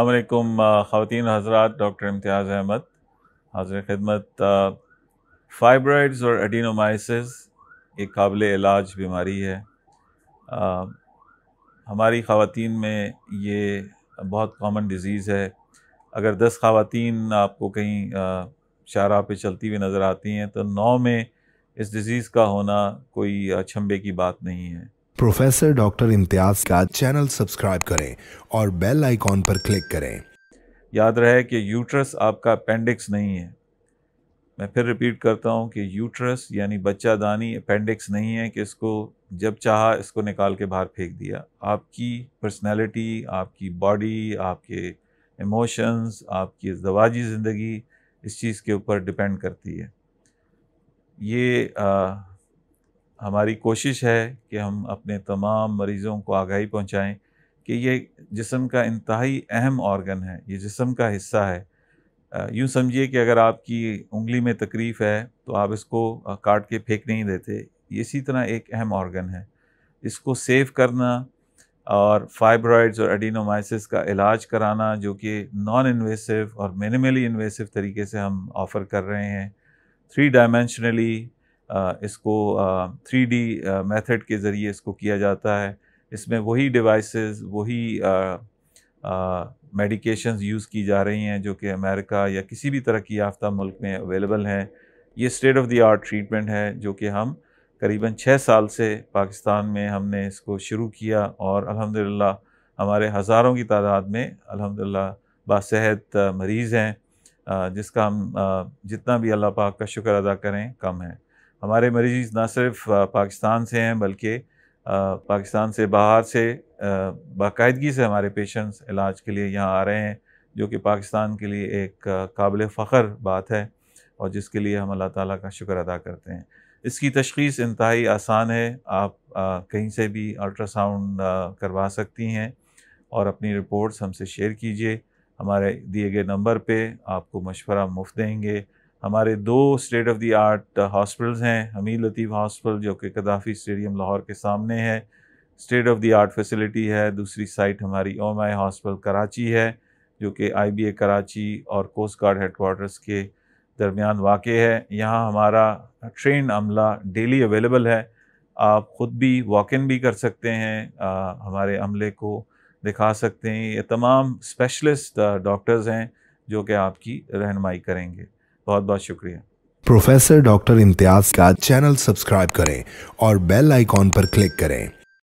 अलकुम ख़वान हजरात डॉक्टर इम्तियाज़ अहमद हाजिर खिदमत फाइब्राइड्स और एडिनोमाइसिस एक काबिल इलाज बीमारी है आ, हमारी ख़वान में ये बहुत कॉमन डिज़ीज़ है अगर दस ख़वान आपको कहीं शाहरा पे चलती हुई नज़र आती हैं तो नौ में इस डिज़ीज़ का होना कोई अचंभे की बात नहीं है प्रोफेसर डॉक्टर इम्तियाज का चैनल सब्सक्राइब करें और बेल आइकॉन पर क्लिक करें याद रहे कि यूट्रस आपका अपेंडिक्स नहीं है मैं फिर रिपीट करता हूँ कि यूट्रस यानी बच्चा दानी अपेंडिक्स नहीं है कि इसको जब चाहा इसको निकाल के बाहर फेंक दिया आपकी पर्सनैलिटी आपकी बॉडी आपके इमोशंस आपकी जवाजी ज़िंदगी इस चीज़ के ऊपर डिपेंड करती है ये आ, हमारी कोशिश है कि हम अपने तमाम मरीज़ों को आगाही पहुँचाएँ कि ये जिसम का इंतहाई अहम ऑर्गन है ये जिसम का हिस्सा है यूँ समझिए कि अगर आपकी उंगली में तकलीफ़ है तो आप इसको काट के फेंक नहीं देते इसी तरह एक अहम ऑर्गन है इसको सेव करना और फाइब्रॉइड्स और एडिनोमाइसिस का इलाज कराना जो कि नॉन इन्वेसिव और मिनिमली इन्वेसिव तरीके से हम ऑफ़र कर रहे हैं थ्री डायमेंशनली इसको थ्री डी मैथड के ज़रिए इसको किया जाता है इसमें वही डिवाइसेस वही मेडिकेशंस यूज़ की जा रही हैं जो कि अमेरिका या किसी भी तरह की याफ्ता मुल्क में अवेलेबल हैं ये state of the art treatment है जो कि हम करीबन छः साल से पाकिस्तान में हमने इसको शुरू किया और अल्हम्दुलिल्लाह हमारे हज़ारों की तादाद में अलहमदिल्ला बाहत मरीज़ हैं जिसका हम जितना भी अल्लाह पाक का शुक्र अदा करें कम है हमारे मरीज ना सिर्फ पाकिस्तान से हैं बल्कि पाकिस्तान से बाहर से बाकायदगी से हमारे पेशेंट्स इलाज के लिए यहाँ आ रहे हैं जो कि पाकिस्तान के लिए एक काबिल फ़ख्र बात है और जिसके लिए हम अल्लाह ताला का शुक्र अदा करते हैं इसकी तशखीस इंतहाई आसान है आप आ, कहीं से भी अल्ट्रासाउंड करवा सकती हैं और अपनी रिपोर्ट्स हमसे शेयर कीजिए हमारे दिए गए नंबर पे आपको मशवरा मुफ्त देंगे हमारे दो state of the art hospitals हैं हमीर लतीफ़ हॉस्पिटल जो कि कदाफ़ी स्टेडियम लाहौर के सामने है state of the art facility है दूसरी साइट हमारी ओम आई हॉस्पिटल कराची है जो कि आई बी ए कराची और कोस्ट गार्ड हेडकोार्टर्स के दरमियान वाक़ है यहाँ हमारा ट्रेन अमला डेली अवेलेबल है आप ख़ुद भी वॉक इन भी कर सकते हैं आ, uh, हमारे अमले को दिखा सकते हैं ये तमाम स्पेशलिस्ट डॉक्टर्स uh, हैं जो कि आपकी रहनमाई करेंगे बहुत बहुत शुक्रिया प्रोफेसर डॉक्टर इम्तियाज का चैनल सब्सक्राइब करें और बेल आइकॉन पर क्लिक करें